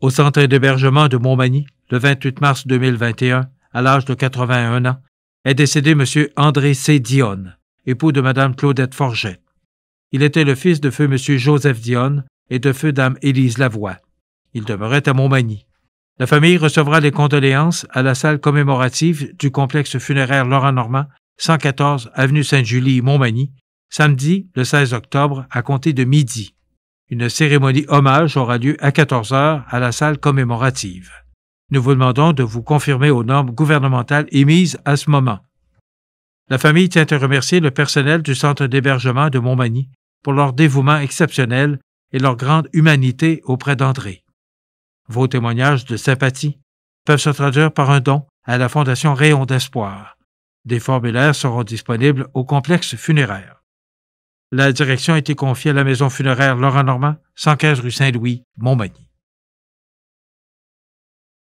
Au centre d'hébergement de Montmagny, le 28 mars 2021, à l'âge de 81 ans, est décédé M. André C. Dionne, époux de Mme Claudette Forget. Il était le fils de feu M. Joseph Dionne et de feu Dame Élise Lavoie. Il demeurait à Montmagny. La famille recevra les condoléances à la salle commémorative du complexe funéraire Laurent Normand, 114 avenue saint julie Montmagny, samedi le 16 octobre à compter de midi. Une cérémonie hommage aura lieu à 14 heures à la salle commémorative. Nous vous demandons de vous confirmer aux normes gouvernementales émises à ce moment. La famille tient à remercier le personnel du centre d'hébergement de Montmagny pour leur dévouement exceptionnel et leur grande humanité auprès d'André. Vos témoignages de sympathie peuvent se traduire par un don à la Fondation Rayon d'Espoir. Des formulaires seront disponibles au complexe funéraire. La direction a été confiée à la maison funéraire Laurent Normand, 115 rue Saint-Louis, Montmagny.